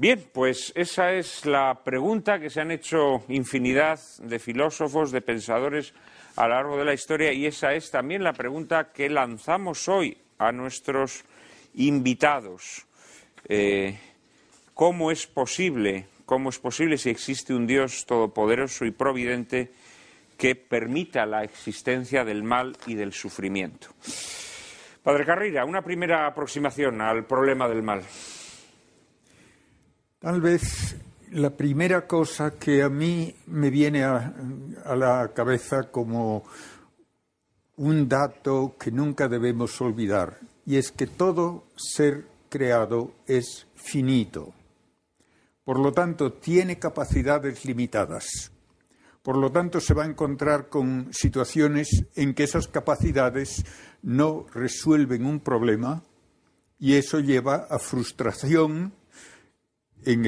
Bien, pues esa es la pregunta que se han hecho infinidad de filósofos, de pensadores a lo largo de la historia y esa es también la pregunta que lanzamos hoy a nuestros invitados. Eh, ¿Cómo es posible, cómo es posible si existe un Dios todopoderoso y providente que permita la existencia del mal y del sufrimiento? Padre Carrera, una primera aproximación al problema del mal. Tal vez la primera cosa que a mí me viene a, la cabeza como un dato que nunca debemos olvidar, y es que todo ser creado es finito. Por lo tanto, tiene capacidades limitadas. Por lo tanto, se va a encontrar con situaciones en que esas capacidades no resuelven un problema y eso lleva a frustración en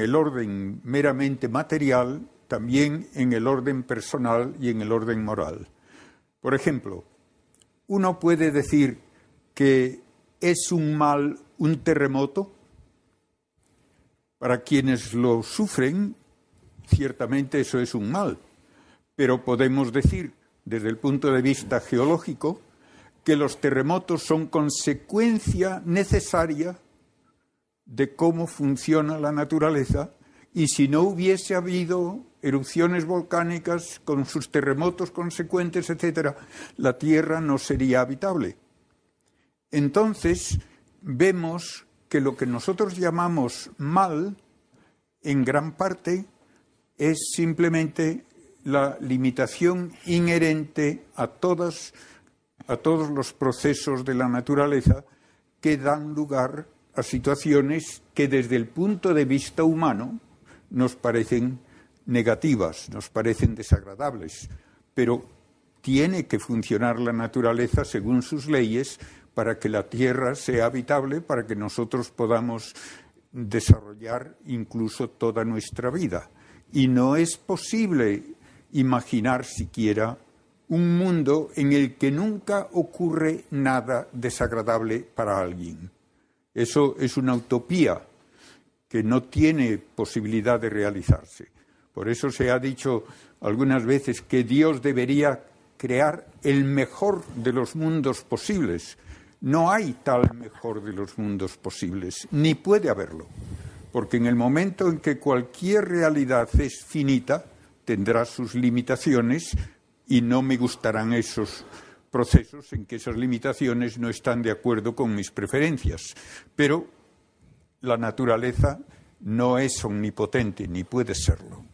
el, orden meramente material, también en el orden personal y en el orden moral. Por ejemplo, uno puede decir que es un mal un terremoto. Para quienes lo sufren, ciertamente eso es un mal, pero podemos decir, desde el punto de vista geológico, que los terremotos son consecuencia necesaria de cómo funciona la naturaleza y si no hubiese habido erupciones volcánicas con sus terremotos consecuentes, etc., la Tierra no sería habitable. Entonces vemos que lo que nosotros llamamos mal, en gran parte, es simplemente la limitación inherente a, todas, a todos los procesos de la naturaleza que dan lugar a situaciones que desde el punto de vista humano nos parecen negativas, nos parecen desagradables, pero tiene que funcionar la naturaleza según sus leyes para que la Tierra sea habitable, para que nosotros podamos desarrollar incluso toda nuestra vida. Y no es posible imaginar siquiera un mundo en el que nunca ocurre nada desagradable para alguien. Eso es una utopía que no tiene posibilidad de realizarse. Por eso se ha dicho algunas veces que Dios debería crear el mejor de los mundos posibles. No hay tal mejor de los mundos posibles, ni puede haberlo, porque en el momento en que cualquier realidad es finita, tendrá sus limitaciones y no me gustarán esos procesos en que esas limitaciones no están de acuerdo con mis preferencias. Pero la naturaleza no es omnipotente, ni puede serlo.